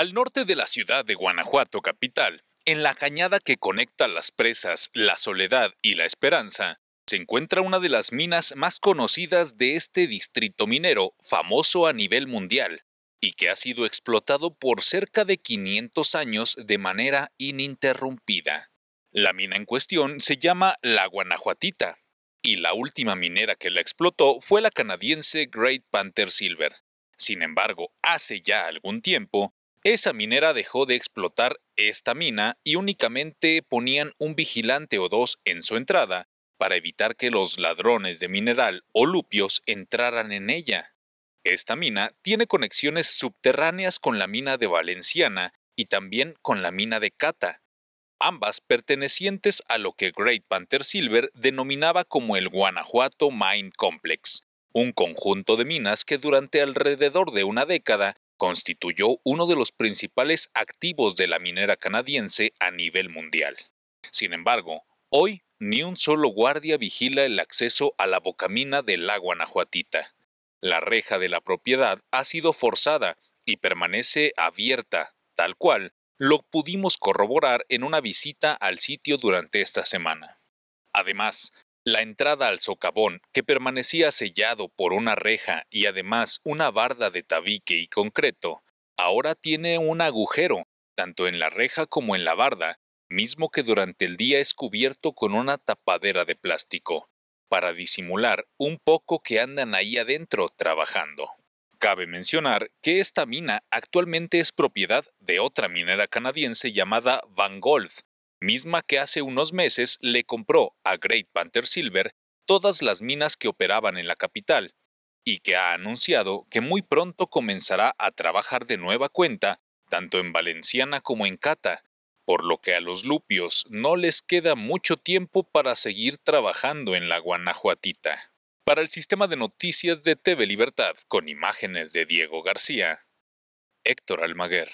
Al norte de la ciudad de Guanajuato capital, en la cañada que conecta las presas La Soledad y La Esperanza, se encuentra una de las minas más conocidas de este distrito minero, famoso a nivel mundial, y que ha sido explotado por cerca de 500 años de manera ininterrumpida. La mina en cuestión se llama La Guanajuatita, y la última minera que la explotó fue la canadiense Great Panther Silver. Sin embargo, hace ya algún tiempo, esa minera dejó de explotar esta mina y únicamente ponían un vigilante o dos en su entrada para evitar que los ladrones de mineral o lupios entraran en ella. Esta mina tiene conexiones subterráneas con la mina de Valenciana y también con la mina de Cata, ambas pertenecientes a lo que Great Panther Silver denominaba como el Guanajuato Mine Complex, un conjunto de minas que durante alrededor de una década constituyó uno de los principales activos de la minera canadiense a nivel mundial. Sin embargo, hoy ni un solo guardia vigila el acceso a la bocamina del lago Anahuatita. La reja de la propiedad ha sido forzada y permanece abierta, tal cual lo pudimos corroborar en una visita al sitio durante esta semana. Además, la entrada al socavón, que permanecía sellado por una reja y además una barda de tabique y concreto, ahora tiene un agujero, tanto en la reja como en la barda, mismo que durante el día es cubierto con una tapadera de plástico, para disimular un poco que andan ahí adentro trabajando. Cabe mencionar que esta mina actualmente es propiedad de otra minera canadiense llamada Van Gold, misma que hace unos meses le compró a Great Panther Silver todas las minas que operaban en la capital, y que ha anunciado que muy pronto comenzará a trabajar de nueva cuenta, tanto en Valenciana como en Cata, por lo que a los lupios no les queda mucho tiempo para seguir trabajando en la Guanajuatita. Para el sistema de noticias de TV Libertad, con imágenes de Diego García, Héctor Almaguer.